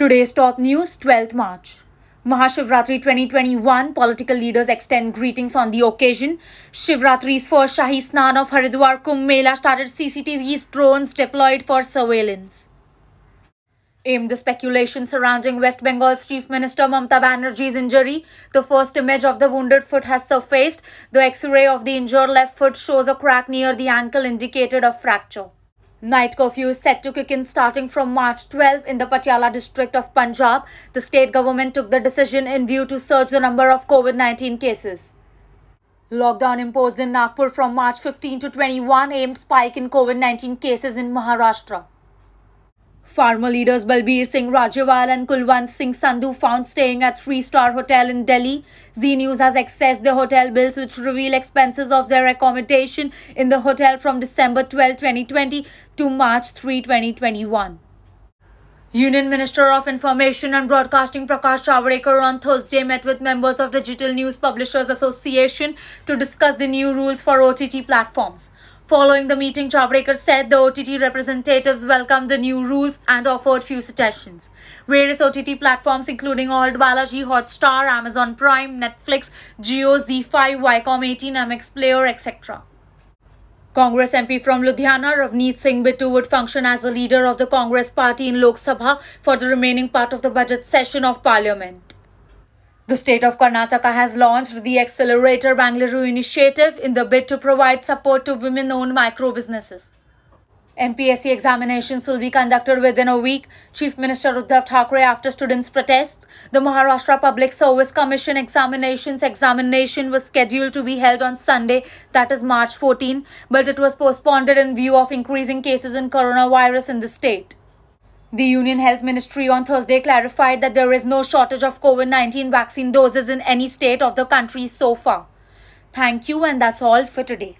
Today's top news, 12th March. Mahashivratri 2021, political leaders extend greetings on the occasion. Shivratri's first Shahi Snan of Haridwar Kumbh Mela started CCTV's drones deployed for surveillance. Aimed the speculation surrounding West Bengal's Chief Minister Mamta Banerjee's injury, the first image of the wounded foot has surfaced. The x-ray of the injured left foot shows a crack near the ankle indicated a fracture. Night curfew is set to kick in starting from March 12 in the Patiala district of Punjab. The state government took the decision in view to surge the number of COVID-19 cases. Lockdown imposed in Nagpur from March 15 to 21 aimed spike in COVID-19 cases in Maharashtra. Former leaders Balbir Singh Rajawal and Kulwant Singh Sandhu found staying at three-star hotel in Delhi. Z News has accessed the hotel bills which reveal expenses of their accommodation in the hotel from December 12, 2020 to March 3, 2021. Union Minister of Information and Broadcasting Prakash Javadekar on Thursday met with members of Digital News Publishers Association to discuss the new rules for OTT platforms. Following the meeting, Jawbreaker said the OTT representatives welcomed the new rules and offered few suggestions. Various OTT platforms including Old Balaji, Hotstar, Amazon Prime, Netflix, Geo, Z5, Viacom 18, MX Player, etc. Congress MP from Ludhiana Ravneet Singh Bittu would function as the leader of the Congress party in Lok Sabha for the remaining part of the budget session of parliament. The state of Karnataka has launched the Accelerator Bangalore initiative in the bid to provide support to women-owned micro-businesses. MPSC examinations will be conducted within a week. Chief Minister Uddhav Thackeray after students' protest. The Maharashtra Public Service Commission examinations examination was scheduled to be held on Sunday, that is March 14, but it was postponed in view of increasing cases in coronavirus in the state. The Union Health Ministry on Thursday clarified that there is no shortage of COVID 19 vaccine doses in any state of the country so far. Thank you, and that's all for today.